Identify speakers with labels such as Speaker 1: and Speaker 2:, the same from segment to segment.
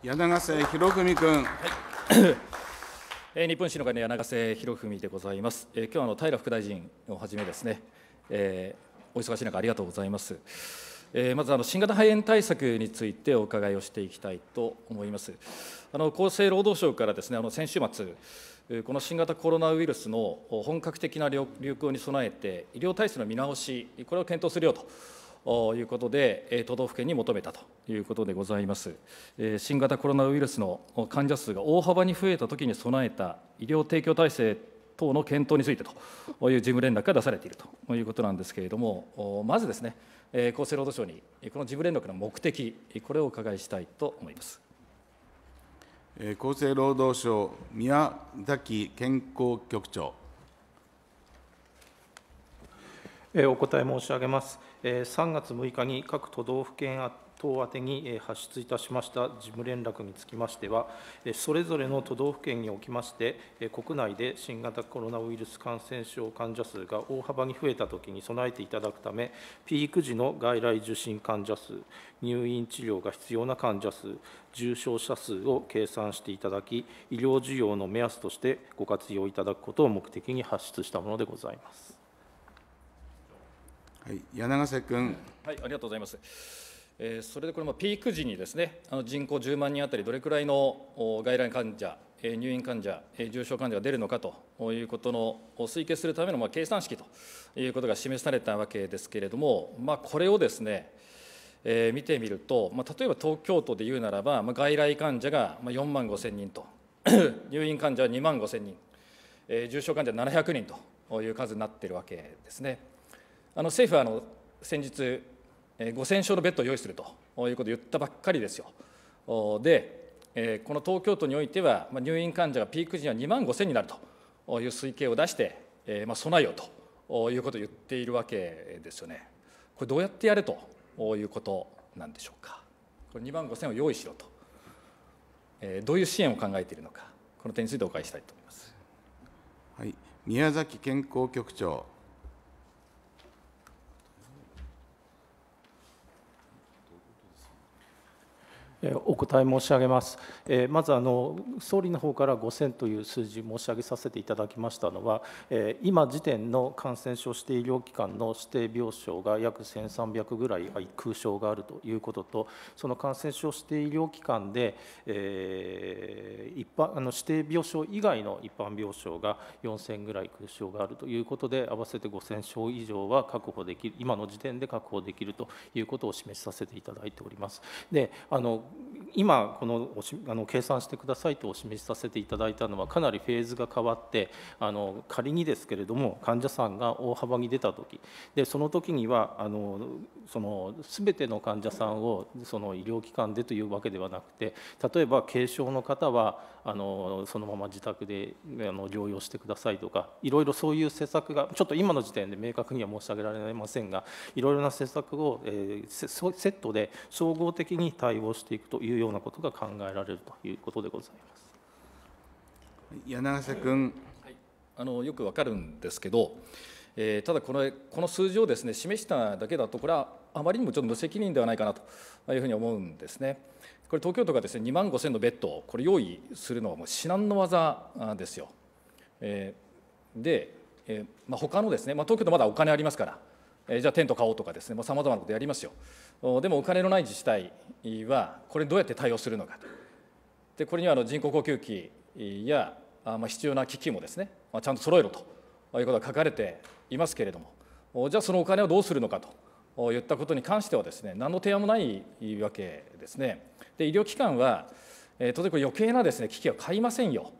Speaker 1: 柳瀬博文君。はい、日本史の会の柳瀬博文でございます。えー、今日はあの平副大臣をはじめですね、えー、お忙しい中ありがとうございます。えー、まずあの新型肺炎対策についてお伺いをしていきたいと思います。あの厚生労働省からですねあの先週末この新型コロナウイルスの本格的な流行に備えて医療体制の見直しこれを検討するよと。いうことで、都道府県に求めたということでございます。新型コロナウイルスの患者数が大幅に増えたときに備えた医療提供体制等の検討についてという事務連絡が出されているということなんですけれども、まずですね、厚生労働省にこの事務連絡の目的、これをお伺いしたいと思います。
Speaker 2: 厚生労働省宮崎健康局長お答
Speaker 3: え申し上げます3月6日に各都道府県等宛てに発出いたしました事務連絡につきましては、それぞれの都道府県におきまして、国内で新型コロナウイルス感染症患者数が大幅に増えたときに備えていただくため、ピーク時の外来受診患者数、入院治療が必要な患者数、重症者数を計算していただき、医療需要の目安としてご活用いただくことを目的に発出したものでございます。
Speaker 2: はい、柳瀬君。
Speaker 1: はい、ありがとうございます。えー、それでこれもピーク時にですね、あの人口10万人当たりどれくらいの外来患者、えー、入院患者、えー、重症患者が出るのかということの推計するためのまあ計算式ということが示されたわけですけれども、まあこれをですね。えー、見てみると、まあ、例えば東京都でいうならば、まあ、外来患者が4万5千人と 入院患者は2万5千人、えー、重症患者700人という数になっているわけですね。あの政府はあの先日、5000床のベッドを用意するということを言ったばっかりですよ。で、この東京都においては、入院患者がピーク時には2万5000になるという推計を出して、まあ、備えよということを言っているわけですよね。これ、どうやってやれということなんでしょうか。これ2万5000を用意しろと、えどういう支援を考えているのか、この点についてお伺いしたいと思います。
Speaker 2: はい、宮崎健康局長
Speaker 3: お答え申し上げます。まずあの総理の方から5000という数字申し上げさせていただきましたのは、今時点の感染症指定医療機関の指定病床が約1300ぐらい空床があるということと、その感染症指定医療機関で、えー、一般あの指定病床以外の一般病床が4000ぐらい空床があるということで、合わせて5000床以上は確保できる、今の時点で確保できるということを示させていただいております。であの今このあの計算してくださいとお示しさせていただいたのはかなりフェーズが変わってあの仮にですけれども患者さんが大幅に出た時でその時にはあのその全ての患者さんをその医療機関でというわけではなくて例えば軽症の方はあのそのまま自宅であの療養してくださいとかいろいろそういう施策がちょっと今の時点で明確には申し上げられませんがいろいろな施策を、えー、セットで総合的に対応していくというようなことが考えられるということでございます
Speaker 2: 柳瀬君、はい、
Speaker 1: あのよくわかるんですけどえー、ただこの、この数字をです、ね、示しただけだと、これはあまりにもちょっと無責任ではないかなというふうに思うんですね。これ、東京都がです、ね、2万5000のベッド、これ、用意するのはもう至難の業ですよ。えー、で、えーまあ、他のですね、まあ、東京都まだお金ありますから、えー、じゃあテント買おうとかですね、さまざ、まなことやりますよ。でもお金のない自治体は、これ、どうやって対応するのかと。でこれにはあの人工呼吸器や、まあ、必要な機器もですね、まあ、ちゃんと揃えろということが書かれていますけれどもじゃあそのお金をどうするのかといったことに関してはですね何の提案もないわけですね。で医療機関はえ当然余計なですね機器は買いませんよ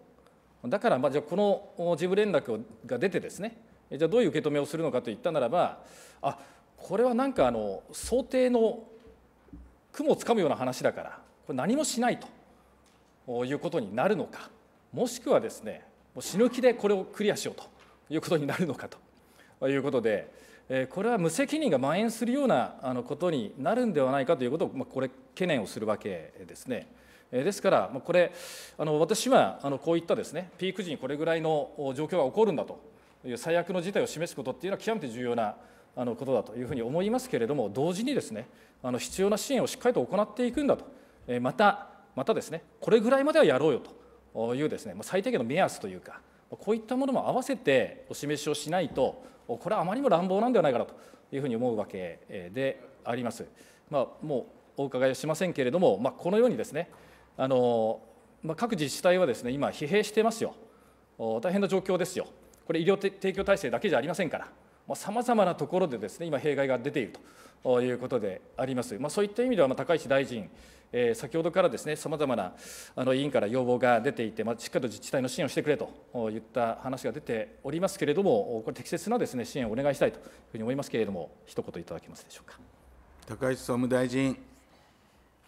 Speaker 1: だからまあじゃあこの事務連絡が出てですねじゃあどういう受け止めをするのかといったならばあこれはなんかあの想定の雲をつかむような話だからこれ何もしないということになるのかもしくはですねもう死ぬ気でこれをクリアしようということになるのかとということで、これは無責任が蔓延するようなことになるんではないかということを、これ、懸念をするわけですね。ですから、これ、私はこういったですねピーク時にこれぐらいの状況が起こるんだという最悪の事態を示すことっていうのは極めて重要なことだというふうに思いますけれども、同時にですねあの必要な支援をしっかりと行っていくんだと、また、またですねこれぐらいまではやろうよというですね最低限の目安というか、こういったものも合わせてお示しをしないとこれはあまりにも乱暴なんではないかなというふうに思うわけであります。まあ、もうお伺いはしませんけれども、まあ、このようにですねあの、まあ、各自治体はですね今疲弊してますよ大変な状況ですよこれ医療提供体制だけじゃありませんから。さまざまなところでですね今弊害が出ているということであります、まあ、そういった意味では、まあ、高市大臣、えー、先ほどからですねさまざまなあの委員から要望が出ていて、まあ、しっかりと自治体の支援をしてくれといった話が出ておりますけれどもこれ適切なですね支援をお願いしたいというふうに思いますけれども
Speaker 2: 一言いただけますでしょうか高市総務大臣。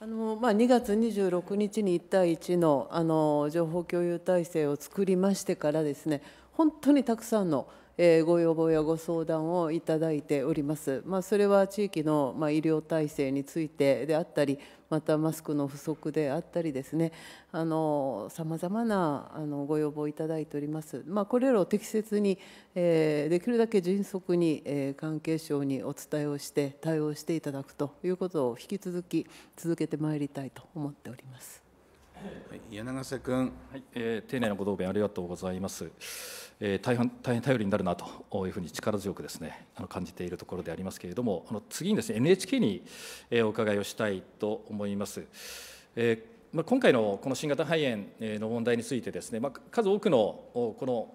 Speaker 4: あのまあ、2月26日に1対1のあの情報共有体制を作りましてからですね、本当にたくさんのえご要望やご相談をいただいております。まあ、それは地域の、ま医療体制についてであったり、またマスクの不足であったりですね、あの様々なあのご要望をいただいております。まあ、これらを適切に、えできるだけ迅速に、え関係省にお伝えをして対応していただくということを引き続き続けてまいりたいと思っております。
Speaker 1: 柳瀬君、はいえー、丁寧なご答弁ありがとうございます、えー、大変大変頼りになるなというふうに力強くですねあの感じているところでありますけれどもあの次にですね NHK に、えー、お伺いをしたいと思います。えーまあ、今回のこの新型肺炎の問題についてですね、まあ、数多くのこの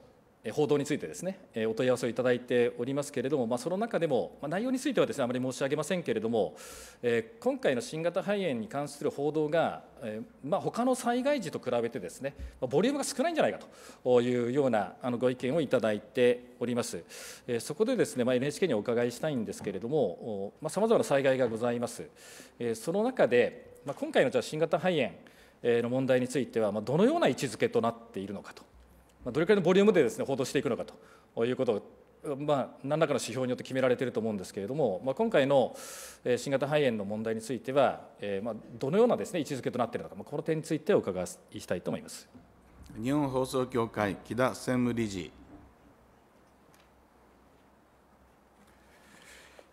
Speaker 1: 報道についてですね、お問い合わせをいただいておりますけれども、まあ、その中でも、まあ、内容についてはですね、あまり申し上げませんけれども、えー、今回の新型肺炎に関する報道が、えー、まあ、他の災害時と比べてですね、ボリュームが少ないんじゃないかというようなあのご意見をいただいております。えー、そこでですね、まあ、NHK にお伺いしたいんですけれども、さまざ、まな災害がございます。えその中で、まあ、今回のじゃあ新型肺炎の問題については、まあ、どのような位置づけとなっているのかと。どれくらいのボリュームでです、ね、報道していくのかということを、まあ、何らかの指標によって決められていると思うんですけれども、まあ、今回の新型肺炎の問題については、えー、まあ、どのようなです、ね、位置づけと
Speaker 2: なっているのか、まあ、この点についてお伺いしたいと思います日本放送協会、木田専
Speaker 5: 務理事。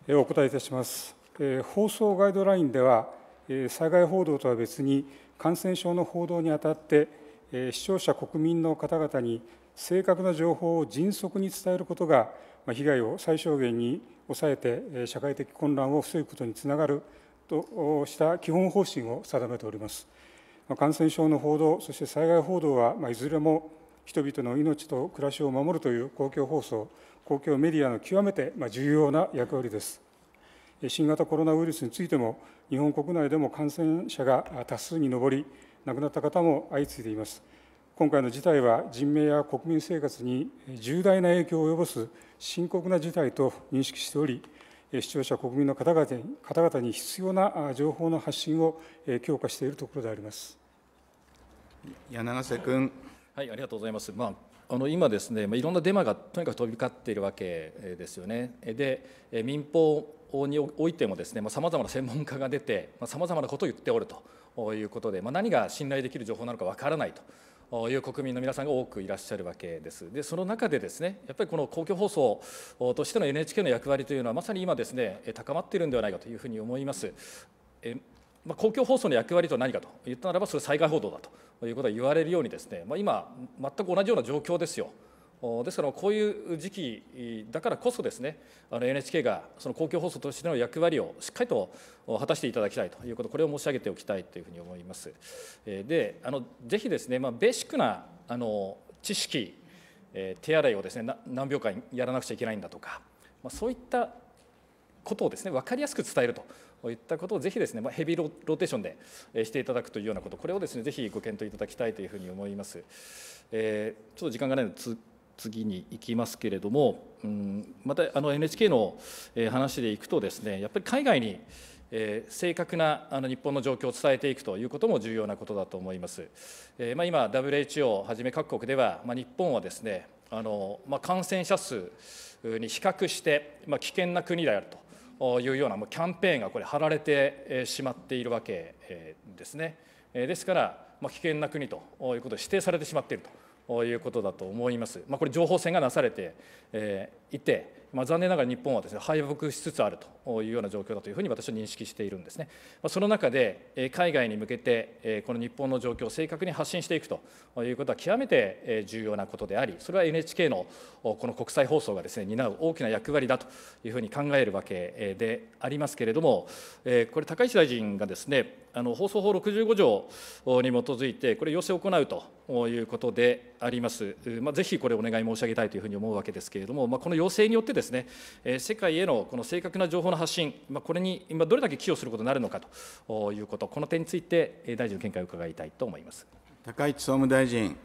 Speaker 5: お答えいたします。放送ガイドラインでは、災害報道とは別に、感染症の報道にあたって、視聴者、国民の方々に正確な情報を迅速に伝えることが、被害を最小限に抑えて、社会的混乱を防ぐことにつながるとした基本方針を定めております。感染症の報道、そして災害報道は、いずれも人々の命と暮らしを守るという公共放送、公共メディアの極めて重要な役割です。新型コロナウイルスについても、日本国内でも感染者が多数に上り、亡くなった方も相次いでいます今回の事態は人命や国民生活に重大な影響を及ぼす深刻な事態と認識しており視聴者国民の方々に必要な情報の発信を強化しているところであります
Speaker 1: 柳瀬君はいありがとうございますまああの今ですね、まあ、いろんなデマがとにかく飛び交っているわけですよね。で民放においてもですねさまざ、まな専門家が出てさまざ、まなことを言っておると。ということで、まあ、何が信頼できる情報なのかわからないと。いう国民の皆さんが多くいらっしゃるわけです。で、その中でですね、やっぱりこの公共放送としての NHK の役割というのはまさに今ですね、高まっているんではないかというふうに思います。えまあ、公共放送の役割とは何かと言ったならば、それ災害報道だということが言われるようにですね、まあ、今全く同じような状況ですよ。ですからこういう時期だからこそですねあの NHK がその公共放送としての役割をしっかりと果たしていただきたいということこれを申し上げておきたいというふうに思います。であのぜひですね、まあ、ベーシックなあの知識、え手洗いをですね何秒間やらなくちゃいけないんだとか、まあ、そういったことをですね分かりやすく伝えるといったことをぜひですね、まあ、ヘビーローテーションでしていただくというようなこと、これをですね、ぜひご検討いただきたいというふうに思います。えー、ちょっと時間がないので次に行きますけれども、うん、またあの NHK の話でいくとですねやっぱり海外にえ正確なあの日本の状況を伝えていくということも重要なことだと思います。えまあ、今、WHO をはじめ各国では、まあ、日本はですねあの、まあ、感染者数に比較して、まあ、危険な国であるというようなもうキャンペーンがこれ貼られてしまっているわけですね。ですから、ま危険な国ということで指定されてしまっていると。いうことだと思います。まあ、これ情報戦がなされて、えいて、まあ、残念ながら日本はですね敗北しつつあるというような状況だというふうに私は認識しているんですね。その中で海外に向けてこの日本の状況を正確に発信していくということは極めて重要なことであり、それは NHK のこの国際放送がですね担う大きな役割だというふうに考えるわけでありますけれども、これ高市大臣がですねあの放送法65条に基づいてこれ要請を行うということであります。まあぜひこれお願い申し上げたいというふうに思うわけですけれども、まあこの要請によってですね、え世界へのこの正確な情報の発信、まこれに今どれだけ寄与することになるのかということ、この点について、大臣の
Speaker 2: 見解を伺いたいと思います。高市総務大臣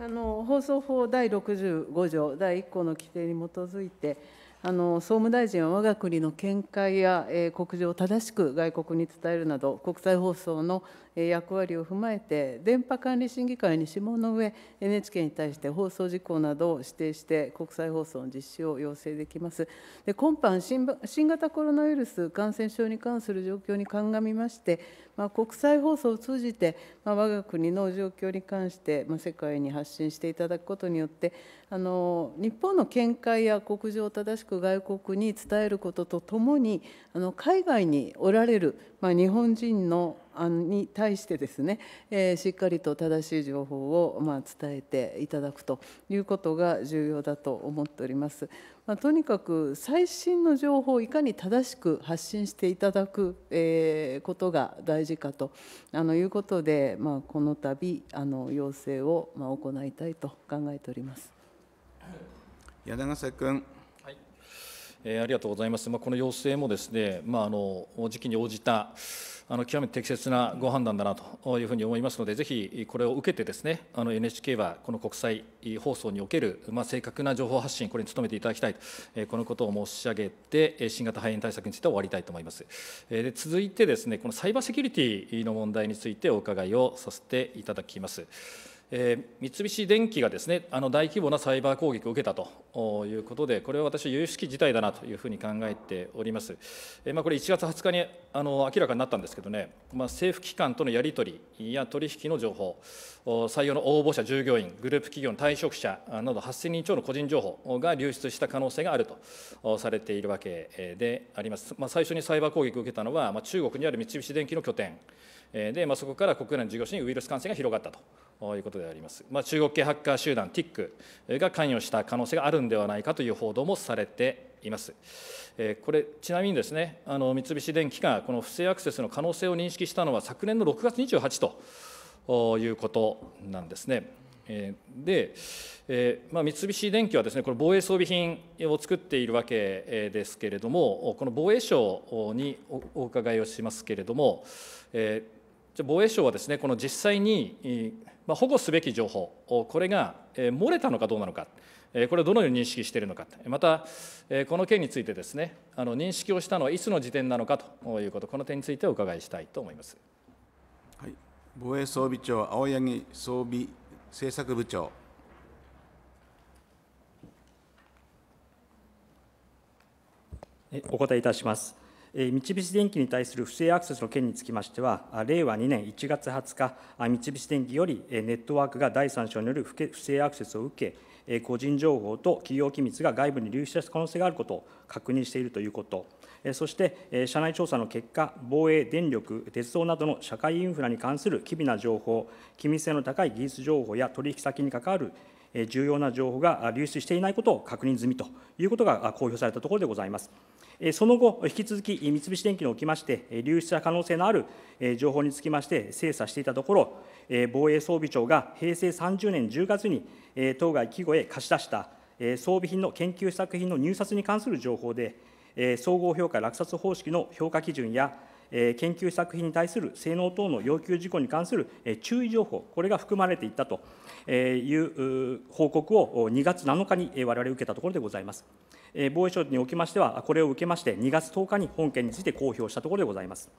Speaker 4: あの放送法第65条第1項の規定に基づいてあの総務大臣は我が国の見解や、えー、国情を正しく外国に伝えるなど国際放送の役割を踏まえて電波管理審議会に諮問の上 NHK に対して放送事項などを指定して国際放送の実施を要請できますで今般新型コロナウイルス感染症に関する状況に鑑みまして、まあ、国際放送を通じて、まあ、我が国の状況に関して、まあ、世界に発信していただくことによってあの日本の見解や国情を正しく外国に伝えることとともにあの海外におられる、まあ、日本人のに対してですね、えしっかりと正しい情報を、ま伝えていただくということが重要だと思っております。まあ、とにかく最新の情報をいかに正しく発信していただく、えことが大事かとあのいうことで、まあ、この度あの要請を、ま行いたいと考えております。
Speaker 1: 柳瀬君えー、ありがとうございます、まあ、この要請もですね、まあ、あの時期に応じたあの極めて適切なご判断だなというふうに思いますので、ぜひこれを受けて、ですねあの NHK はこの国際放送における、まあ、正確な情報発信、これに努めていただきたいと、えー、このことを申し上げて、新型肺炎対策について終わりたいと思います。えー、で続いて、ですねこのサイバーセキュリティの問題についてお伺いをさせていただきます。えー、三菱電機がですねあの大規模なサイバー攻撃を受けたということで、これは私、有識事態だなというふうに考えております。えー、まあ、これ、1月20日にあの明らかになったんですけどね、まあ、政府機関とのやり取りや取引の情報、採用の応募者、従業員、グループ企業の退職者など、8000人超の個人情報が流出した可能性があるとされているわけであります。まあ、最初にサイバー攻撃を受けたのは、まあ、中国にある三菱電機の拠点で、まあ、そこから国内の事業所にウイルス感染が広がったと。ということであります、まあ、中国系ハッカー集団 TIC が関与した可能性があるんではないかという報道もされています。えこれちなみにですねあの三菱電機がこの不正アクセスの可能性を認識したのは昨年の6月28日ということなんですね。えで、えまあ、三菱電機はですねこれ防衛装備品を作っているわけですけれどもこの防衛省にお伺いをしますけれども、えー、防衛省はですねこの実際にま保護すべき情報これが漏れたのかどうなのかこれをどのように認識しているのかまたこの件についてですねあの認識をしたのはいつの時点なのかということこの点についてお伺いしたいと思います、
Speaker 2: はい、防衛装備庁青柳装備政策部長お答えいた
Speaker 6: します三菱電機に対する不正アクセスの件につきましては、令和2年1月20日、三菱電機よりネットワークが第三者による不正アクセスを受け、個人情報と企業機密が外部に流出した可能性があることを確認しているということ、そして社内調査の結果、防衛、電力、鉄道などの社会インフラに関する機微な情報、機密性の高い技術情報や取引先に関わる重要な情報が流出していないことを確認済みということが公表されたところでございます。その後、引き続き三菱電機におきまして、流出した可能性のある情報につきまして精査していたところ、防衛装備庁が平成30年10月に当該規模へ貸し出した装備品の研究試作品の入札に関する情報で、総合評価落札方式の評価基準や、研究作品に対する性能等の要求事項に関する注意情報、これが含まれていったという報告を2月7日に我々受けたところでございます。防衛省におきましては、これを受けまして、2月10日に本件について公表したところでございます。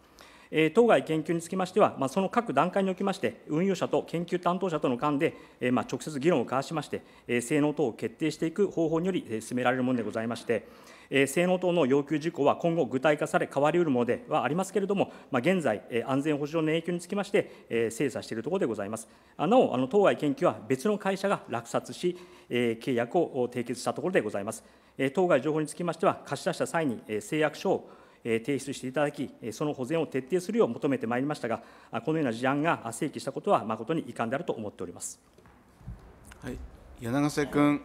Speaker 6: 当該研究につきましては、その各段階におきまして、運用者と研究担当者との間で、直接議論を交わしまして、性能等を決定していく方法により進められるものでございまして、え能等の要求事項は今後具体化され、変わりうるものではありますけれども、まあ、現在、え安全保障の影響につきまして、え精査しているところでございます。あなお、あの当該研究は別の会社が落札し、え契約を締結したところでございます。え当該情報につきましては、貸し出した際に、え誓約書を提出していただき、その保全を徹底するよう求めてまいりましたが、このような事案が正規したことは、誠に遺憾であると思っております、
Speaker 2: はい、柳瀬君。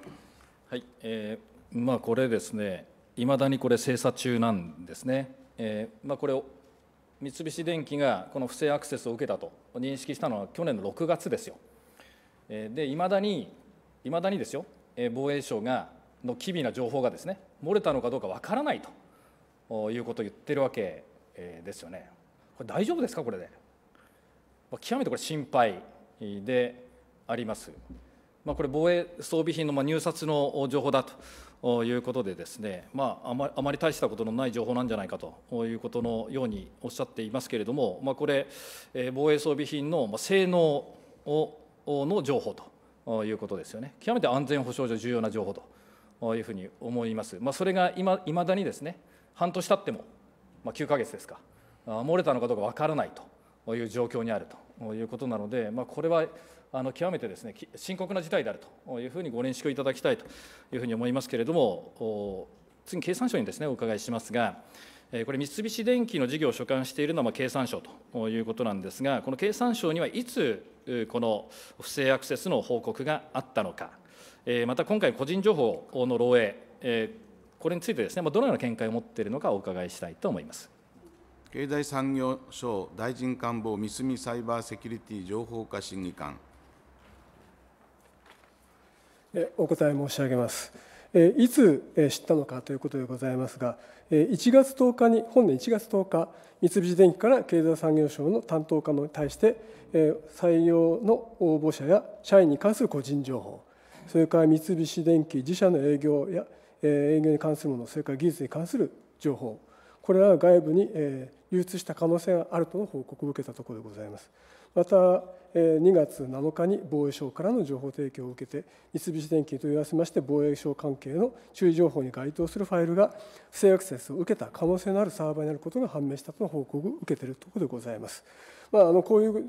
Speaker 1: はいえーまあ、これですね、いまだにこれ、精査中なんですね。えーまあ、これを三菱電機がこの不正アクセスを受けたと認識したのは去年の6月ですよ。で、いまだに、いまだにですよ、防衛省がの機微な情報がですね、漏れたのかどうかわからないということを言ってるわけですよね。これ大丈夫ですか、これで。極めてこれ、心配であります。まあ、これ、防衛装備品の入札の情報だとということでですね、まあ、あまあまり大したことのない情報なんじゃないかということのようにおっしゃっていますけれども、まあ、これ、防衛装備品の性能をの情報ということですよね、極めて安全保障上重要な情報というふうに思います、まあ、それがいまだにですね、半年経っても、まあ、9か月ですか、漏れたのかどうか分からないという状況にあるということなので、まあ、これはあの極めてですね深刻な事態であるというふうにご認識をいただきたいというふうに思いますけれども、次に経産省にですねお伺いしますが、これ、三菱電機の事業を所管しているのは経産省ということなんですが、この経産省にはいつこの不正アクセスの報告があったのか、また今回、個人情報の漏洩、これについてですね、どのような見解を持っているのかお伺い
Speaker 2: したいと思います。経済産業省大臣官房三角サイバーセキュリティ情報化審議官
Speaker 5: お答え申し上げます。いつ知ったのかということでございますが、1月10日に、本年1月10日、三菱電機から経済産業省の担当課に対して、採用の応募者や社員に関する個人情報、それから三菱電機自社の営業や営業に関するもの、それから技術に関する情報、これらを外部に流通した可能性があるとの報告を受けたところでございます。また2月7日に防衛省からの情報提供を受けて三菱電機と言わせまして防衛省関係の注意情報に該当するファイルが不正アクセスを受けた可能性のあるサーバーになることが判明したとの報告を受けているところでございます。まあ、あのこういう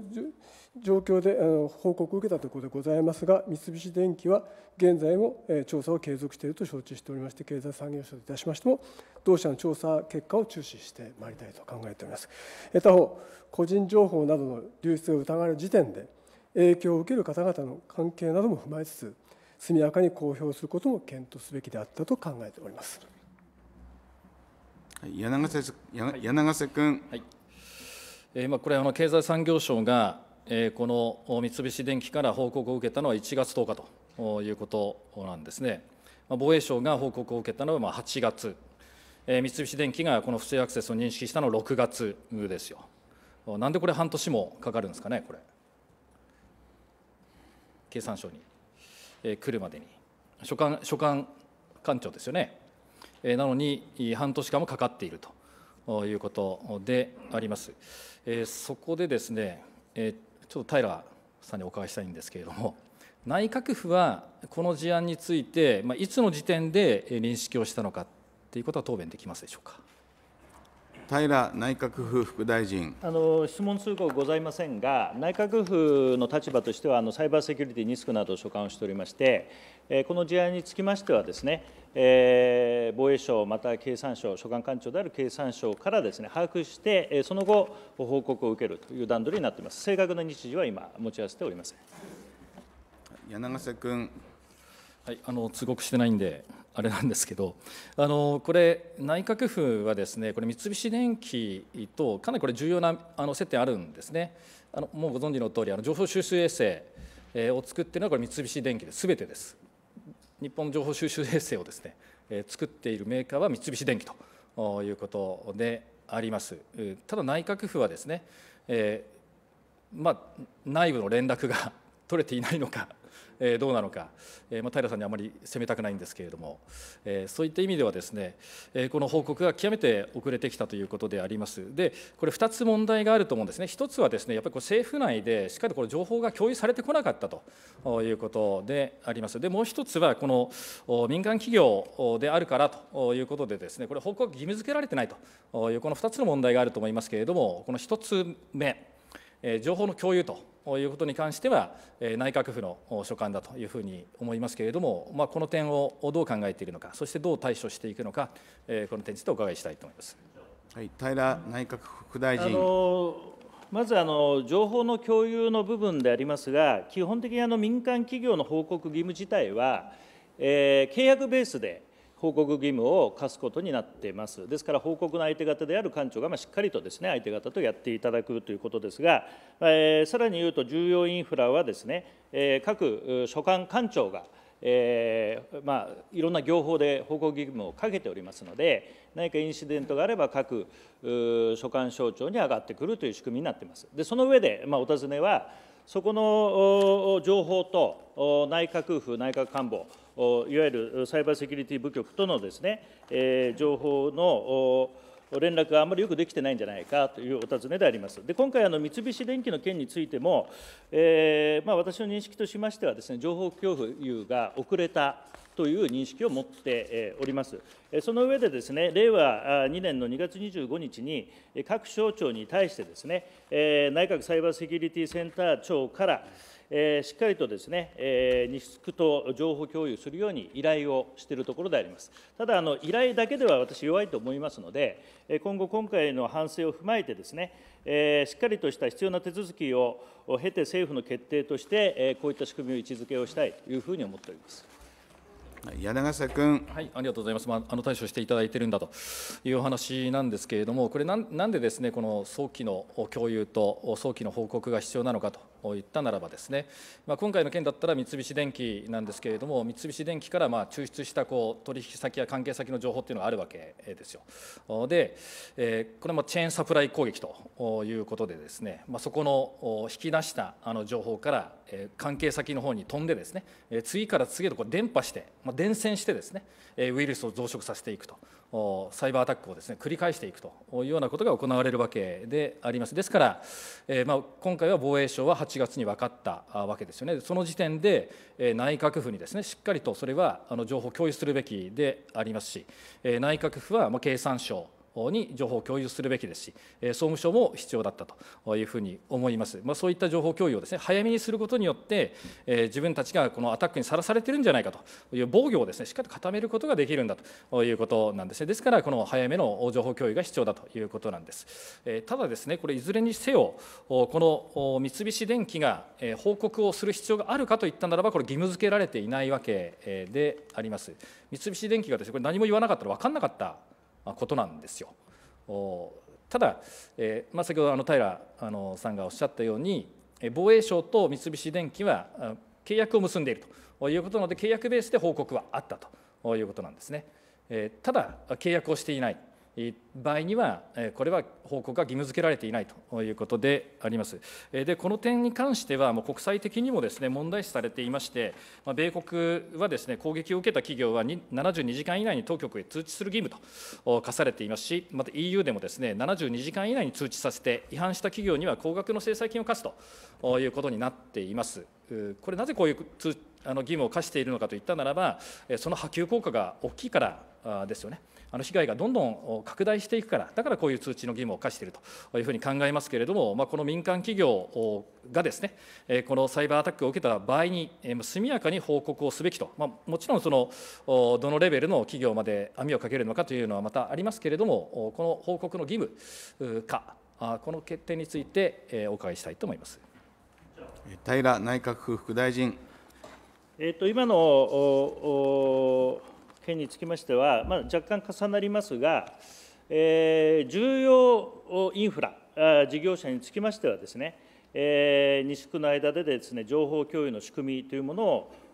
Speaker 5: 状況で報告を受けたところでございますが三菱電機は現在も調査を継続していると承知しておりまして経済産業省といたしましても同社の調査結果を注視してまいりたいと考えております。他方、個人情報などの流出を疑われる時点で、影響を受ける方々の関係なども踏まえつつ、速やかに公表することも検討すべきであったと考えております。
Speaker 2: 柳
Speaker 1: 瀬柳瀬君、はいえーまあ、これあの、経済産業省が、えー、この三菱電機から報告を受けたのは1月10日ということなんですね。防衛省が報告を受けたのは8月え三菱電機がこの不正アクセスを認識したの6月ですよ。なんでこれ半年もかかるんですかね、これ。経産省に、え来るまでに。所管所管官庁ですよね。えなのに、半年間もかかっているということであります。えそこでですね、えちょっと平さんにお伺いしたいんですけれども。内閣府はこの事案について、まあ、いつの時点で認識をしたのかっていうことは答弁できますでしょうか。
Speaker 2: 平内閣府副大臣
Speaker 7: あの質問通告ございませんが、内閣府の立場としてはあの、サイバーセキュリティリスクなどを所管をしておりまして、えこの事案につきましてはですね、え防衛省、また経産省、所管官庁である経産省からですね把握して、その後、報告を受けるという段取りになっています。正確な日時は今、持ち合わせておりません。柳瀬君はい、あ
Speaker 1: の通告してないんで、あれなんですけどあのこれ内閣府はですねこれ三菱電機とかなりこれ重要なあの接点あるんですねあのもうご存知の通りあり情報収集衛星を作っているのはこれ三菱電機です全てです日本の情報収集衛星をですね作っているメーカーは三菱電機ということでありますただ内閣府はですね、えー、まあ、内部の連絡が取れていないのかえどうなのか、えまあ、平さんにあまり責めたくないんですけれども、えそういった意味ではですね、えこの報告が極めて遅れてきたということであります。で、これ2つ問題があると思うんですね。1つはですね、やっぱりこう政府内でしっかりこれ情報が共有されてこなかったということであります。で、もう1つはこの民間企業であるからということでですね、これ報告義務付けられてないというこの2つの問題があると思いますけれども、この1つ目、情報の共有ということに関しては内閣府の所管だというふうに思いますけれども、まあ、この点をどう考えているのかそしてどう対処していくのかこの点についてお伺いしたいと思います。
Speaker 7: はい、平内閣副大臣まずあの情報の共有の部分でありますが、基本的にあの民間企業の報告義務自体は、えー、契約ベースで報告義務を課すことになっています。ですから、報告の相手方である官庁がしっかりとですね相手方とやっていただくということですが、えー、さらに言うと、重要インフラはですね、えー、各所管官庁が、えーまあ、いろんな業法で報告義務をかけておりますので、何かインシデントがあれば、各所管省庁に上がってくるという仕組みになっています。でその上で、まあ、お尋ねは、そこの情報と内閣府、内閣官房、いわゆるサイバーセキュリティ部局とのですね、情報の連絡があまりよくできてないんじゃないかというお尋ねであります。で今回三菱電機の件についても、えー、まあ、私の認識としましてはです、ね、情報共有が遅れたという認識を持っております。その上でですね、令和2年の2月25日に、各省庁に対してですね、内閣サイバーセキュリティセンター庁から、えー、しっかりとですね、えー、西区と情報共有するように依頼をしているところであります。ただあの、依頼だけでは私、弱いと思いますので、今後、今回の反省を踏まえてですね、えー、しっかりとした必要な手続きを経て政府の決定として、えー、こういった仕組みを位置づけをしたいというふうに思っております。
Speaker 1: 柳瀬君、はい、ありがとうございます、まあ、あの対処していただいてるんだというお話なんですけれども、これなん、なんでです、ね、この早期の共有と早期の報告が必要なのかと言ったならばですね、まあ、今回の件だったら三菱電機なんですけれども三菱電機からまあ抽出したこう取引先や関係先の情報っていうのがあるわけですよで、えこれもチェーンサプライ攻撃ということでですね、まあ、そこの引き出したあの情報からえ関係先の方に飛んでですね、え次から次へとこう伝播して、まあ、伝染してですね、えウイルスを増殖させていくとサイバーアタックをですね繰り返していくというようなことが行われるわけでありますですから、えまあ、今回は防衛省は8月に分かったわけですよねその時点で、え内閣府にですねしっかりとそれはあの情報を共有するべきでありますし、え内閣府はま経産省に情報を共有するべきですし、総務省も必要だったというふうに思います、まあ、そういった情報共有をです、ね、早めにすることによって、自分たちがこのアタックにさらされているんじゃないかという防御をです、ね、しっかり固めることができるんだということなんですね、ですから、この早めの情報共有が必要だということなんです。ただですね、これ、いずれにせよ、この三菱電機が報告をする必要があるかといったならば、これ、義務付けられていないわけであります。三菱電機がです、ね、これ何も言わなかったら分かんなかったことなんですよ。ただ、えまあ、先ほどあの平さんがおっしゃったように防衛省と三菱電機は契約を結んでいるということなので契約ベースで報告はあったということなんですね。ただ契約をしていない場合には、これは報告が義務付けられていないということであります。で、この点に関しては、国際的にもですね問題視されていまして、米国はですね攻撃を受けた企業は72時間以内に当局へ通知する義務と課されていますし、また EU でもですね72時間以内に通知させて、違反した企業には高額の制裁金を課すということになっています。これ、なぜこういうあの義務を課しているのかといったならば、その波及効果が大きいからですよね。あの被害がどんどん拡大していくから、だからこういう通知の義務を課しているというふうに考えますけれども、まあ、この民間企業がですね、このサイバーアタックを受けた場合に、速やかに報告をすべきと、まあ、もちろんそのどのレベルの企業まで網をかけるのかというのはまたありますけれども、この報告の義務か、この決定についてお伺いしたいと思います。
Speaker 2: 平内閣府副大臣
Speaker 7: えー、と今の件につきましては、まあ、若干重なりますが、えー、重要インフラ事業者につきましてはですね、えー、西区の間でですね情報共有の仕組みというもの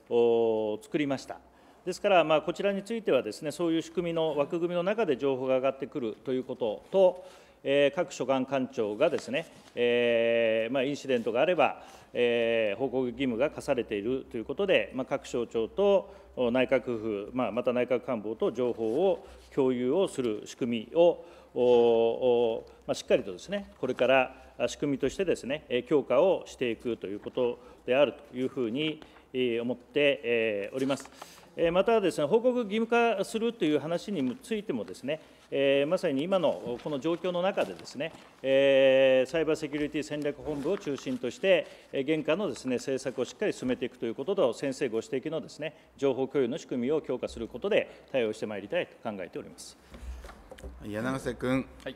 Speaker 7: を作りました。ですから、まあ、こちらについてはですねそういう仕組みの枠組みの中で情報が上がってくるということと、え各所管官庁がですね、えーまあ、インシデントがあれば、えー、報告義務が課されているということで、まあ、各省庁と内閣府、まあ、また内閣官房と情報を共有をする仕組みをおまあ、しっかりとですねこれから仕組みとしてですね強化をしていくということであるというふうに思っております。またですね報告義務化するという話についてもですねえー、まさに今のこの状況の中でですね、えー、サイバーセキュリティ戦略本部を中心として、え現下のですね政策をしっかり進めていくということと、先生ご指摘のですね情報共有の仕組みを強化することで対応してまいりたいと考えております。柳瀬君、はい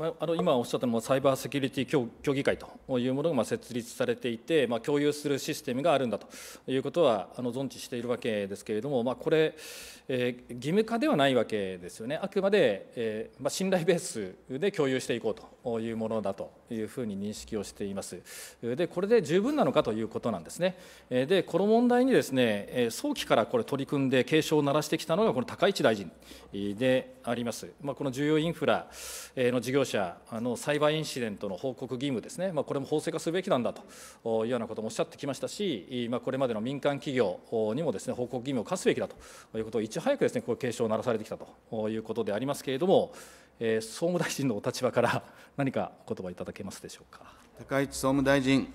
Speaker 7: まあ、
Speaker 1: あの今おっしゃったのもサイバーセキュリティ協協議会というものがま設立されていて、まあ、共有するシステムがあるんだということはあの存知しているわけですけれども、まあ、これ、えー、義務化ではないわけですよね、あくまで、えー、ま信頼ベースで共有していこうというものだというふうに認識をしています。で、これで十分なのかということなんですね。で、この問題にですね、早期からこれ取り組んで警鐘を鳴らしてきたのがこの高市大臣であります。まこの重要インフラの事業者のサイバーインシデントの報告義務ですね、まあ、これも法制化すべきなんだというようなこともおっしゃってきましたし、まあ、これまでの民間企業にもですね報告義務を課すべきだということをいち早くですねこう警鐘を鳴らされてきたということでありますけれども、えー、総務大臣のお立場から何かお言葉いただけますでしょうか。
Speaker 2: 高市総務大臣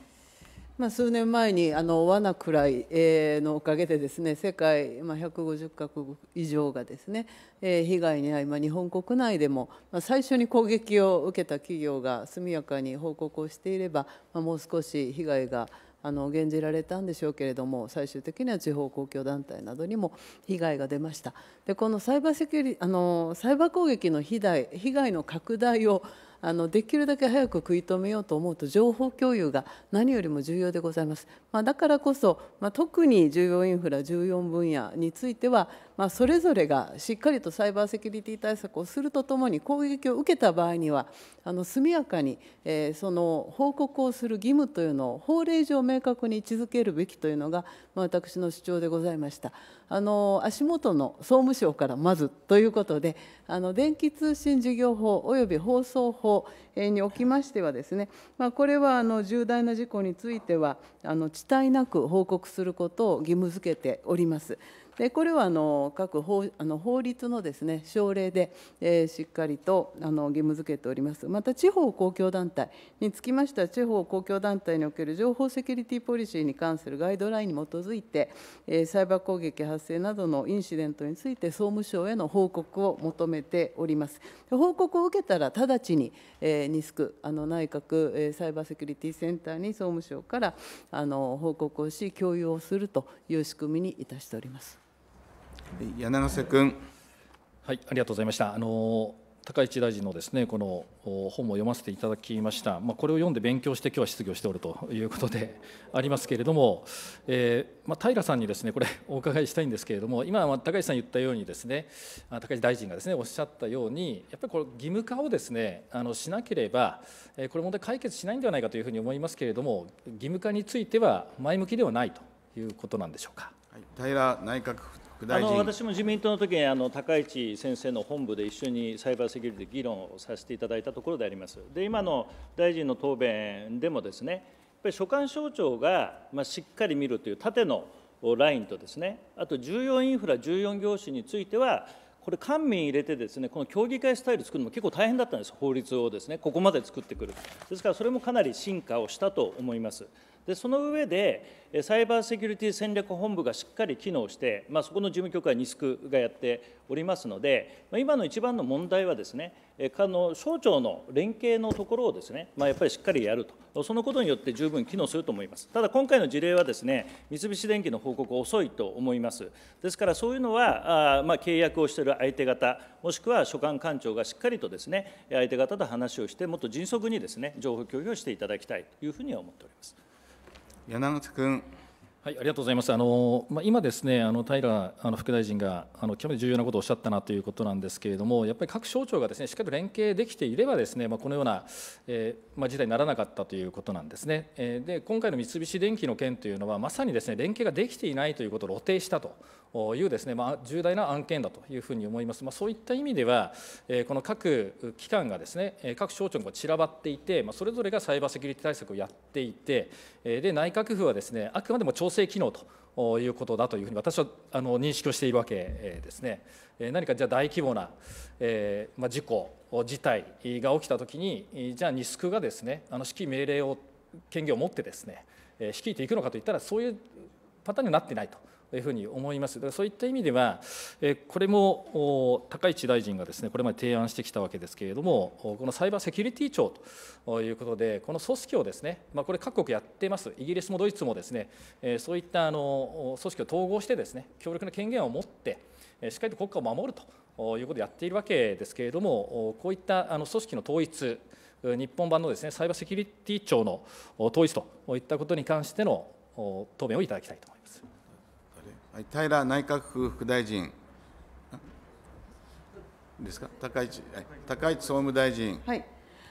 Speaker 4: まあ、数年前にあの罠くらいのおかげでですね世界、150カ国以上がですね、被害に遭い、まあ、日本国内でも、最初に攻撃を受けた企業が速やかに報告をしていれば、まあ、もう少し被害があの減じられたんでしょうけれども最終的には地方公共団体などにも被害が出ましたでこのサイバーのサイバー攻撃の被害被害の拡大をあのできるだけ早く食い止めようと思うと情報共有が何よりも重要でございます、まあ、だからこそ、まあ、特に重要インフラ14分野についてはまあ、それぞれがしっかりとサイバーセキュリティ対策をするとともに攻撃を受けた場合にはあの速やかに、えー、その報告をする義務というのを法令上明確に位置づけるべきというのが、まあ、私の主張でございましたあの足元の総務省からまずということであの電気通信事業法及び放送法におきましてはですね、まあ、これはあの重大な事故についてはあの遅滞なく報告することを義務付けております。でこれはあの各法あの法律のですね省令で、えー、しっかりとあの義務付けておりますまた地方公共団体につきましては地方公共団体における情報セキュリティポリシーに関するガイドラインに基づいて、えー、サイバー攻撃発生などのインシデントについて総務省への報告を求めております報告を受けたら直ちに、えー、ニスクあの内閣、えサイバーセキュリティセンターに総務省からあの報告をし共有をするという仕組みにいたしております。
Speaker 1: 柳瀬君。はい、ありがとうございました。あの高市大臣のですねこの本を読ませていただきました、まあ、これを読んで勉強して、今日は質疑をしておるということで ありますけれども、えー、まあ、平さんにですねこれ、お伺いしたいんですけれども、今、高市さん言ったように、ですね高市大臣がですねおっしゃったように、やっぱりこれ、義務化をですねあのしなければ、これ、問題解決しないんではないかというふうに思いますけれども、義務化については前向きではないということなんでしょうか。はい、平内閣府あの私
Speaker 7: も自民党の時にあに高市先生の本部で一緒にサイバーセキュリティ議論をさせていただいたところであります。で今の大臣の答弁でもですねやっぱり所管省庁が、まあ、しっかり見るという縦のラインとですねあと重要インフラ重要業種についてはこれ官民入れてですねこの協議会スタイル作るのも結構大変だったんです法律をですねここまで作ってくるですからそれもかなり進化をしたと思います。でその上で、サイバーセキュリティ戦略本部がしっかり機能して、まあ、そこの事務局はニスクがやっておりますので、まあ、今の一番の問題はですね、あの省庁の連携のところをですね、まあ、やっぱりしっかりやると、そのことによって十分機能すると思います。ただ、今回の事例はですね、三菱電機の報告、遅いと思います。ですから、そういうのは、あまあ、契約をしている相手方、もしくは所管官庁がしっかりとですね、相手方と話をして、もっと迅速にですね、情報共有をしていただきたいというふうには思っております。
Speaker 1: 柳口君。はい、ありがとうございます。あのまあ、今ですね、あの平あの副大臣があの極めて重要なことをおっしゃったなということなんですけれども、やっぱり各省庁がですねしっかりと連携できていればですね、まあ、このような、えー、まあ、事態にならなかったということなんですね。えー、で今回の三菱電機の件というのはまさにですね連携ができていないということを露呈したというですね、まあ、重大な案件だというふうに思います、まあ、そういった意味では、この各機関がです、ね、各省庁が散らばっていて、まあ、それぞれがサイバーセキュリティ対策をやっていて、で内閣府はです、ね、あくまでも調整機能ということだというふうに私はあの認識をしているわけですね。何かじゃあ大規模な、えま事故事態が起きたときにじゃあニスクがですねあの指揮命令を権限を持ってですね率いていくのかといったらそういうパターンにはなってないというふうに思います。だからそういった意味では、これも高市大臣がですねこれまで提案してきたわけですけれども、このサイバーセキュリティ庁ということで、この組織をですね、まあ、これ、各国やってます、イギリスもドイツもですね、そういったあの組織を統合して、ですね強力な権限を持って、しっかりと国家を守るということでやっているわけですけれども、こういったあの組織の統一、日本版のですねサイバーセキュリティ庁の統一といったことに
Speaker 2: 関しての答弁をいただ
Speaker 1: きたいと思います。
Speaker 2: 平内閣府副大臣ですか高市高市総務大臣。
Speaker 4: はい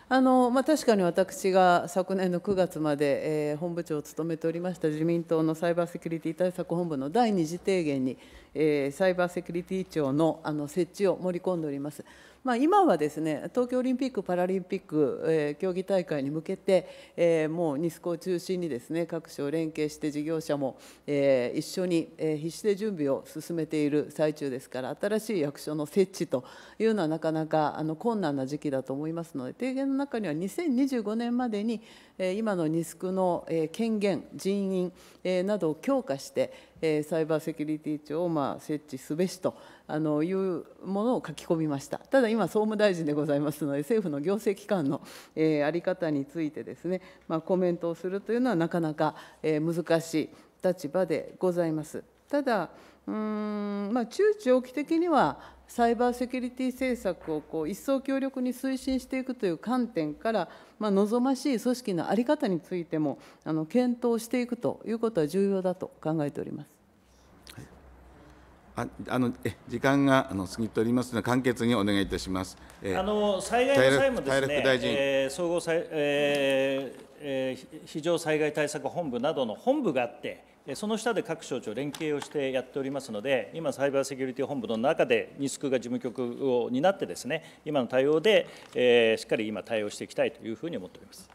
Speaker 4: あのまあ、確かに私が昨年の9月まで、えー、本部長を務めておりました自民党のサイバーセキュリティ対策本部の第2次提言に、えー、サイバーセキュリティ庁のあの設置を盛り込んでおります。まあ、今はですね東京オリンピック・パラリンピック、えー、競技大会に向けて、えー、もうニスコを中心にですね各省連携して事業者も、えー、一緒に、え必死で準備を進めている最中ですから新しい役所の設置というのはなかなかあの困難な時期だと思いますので提言の中には2025年までに、え今のニスクの、え権限人員、えなどを強化してえサイバーセキュリティ庁をまあ設置すべしとあのいうものを書き込みましたただ今総務大臣でございますので政府の行政機関の、えあり方についてですね、まあ、コメントをするというのはなかなか、え難しい立場でございますただうん、まあ、中長期的にはサイバーセキュリティ政策をこう一層強力に推進していくという観点からまあ、望ましい組織の在り方についてもあの検討していくということは重要だと考えております。
Speaker 2: ああのえ時間があの過ぎておりますので、簡潔にお願いいたします。えー、あの災害の際もですね、え
Speaker 7: 総合災、えーえ非常災害対策本部などの本部があって、その下で各省庁連携をしてやっておりますので、今、サイバーセキュリティ本部の中で、ニスクが事務局を担ってですね、今の対応で、えー、しっかり今、対応していきたいというふうに思っております。